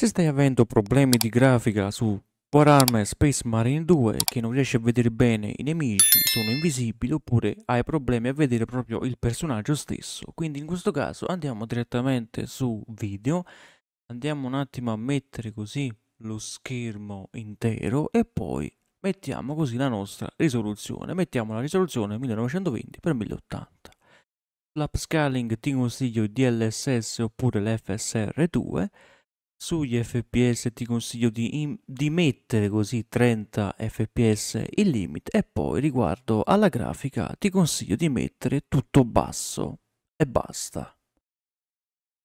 Se stai avendo problemi di grafica su Warhammer Space Marine 2 che non riesci a vedere bene i nemici, sono invisibili oppure hai problemi a vedere proprio il personaggio stesso, quindi in questo caso andiamo direttamente su video, andiamo un attimo a mettere così lo schermo intero e poi mettiamo così la nostra risoluzione, mettiamo la risoluzione 1920x1080. L'upscaling ti consiglio DLSS oppure l'FSR2 sugli fps ti consiglio di, di, mettere così 30 fps il limite e poi riguardo alla grafica ti consiglio di mettere tutto basso e basta